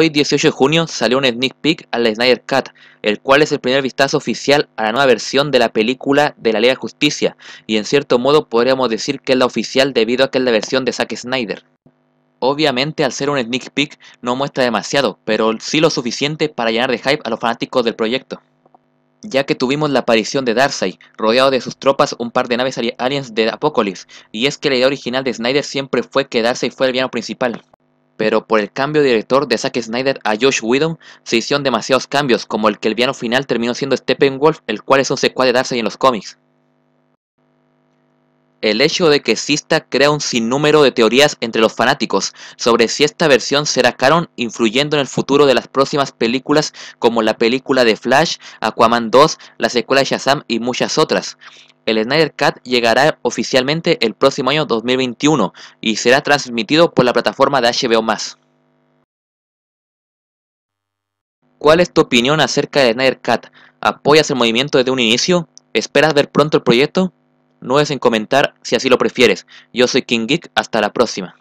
Hoy, 18 de junio, salió un sneak peek al Snyder Cut, el cual es el primer vistazo oficial a la nueva versión de la película de la Liga de Justicia, y en cierto modo podríamos decir que es la oficial debido a que es la versión de Zack Snyder. Obviamente al ser un sneak peek no muestra demasiado, pero sí lo suficiente para llenar de hype a los fanáticos del proyecto. Ya que tuvimos la aparición de Darcy, rodeado de sus tropas un par de naves aliens de Apocalypse, y es que la idea original de Snyder siempre fue que Darkseid fuera el villano principal pero por el cambio de director de Zack Snyder a Josh Whedon se hicieron demasiados cambios, como el que el piano final terminó siendo Steppenwolf, el cual es un secuaz de Darcy en los cómics. El hecho de que exista crea un sinnúmero de teorías entre los fanáticos sobre si esta versión será canon, influyendo en el futuro de las próximas películas como la película de Flash, Aquaman 2, la secuela de Shazam y muchas otras el Snyder Cut llegará oficialmente el próximo año 2021 y será transmitido por la plataforma de HBO ¿Cuál es tu opinión acerca del Snyder Cut? ¿Apoyas el movimiento desde un inicio? ¿Esperas ver pronto el proyecto? No es en comentar si así lo prefieres. Yo soy King Geek, hasta la próxima.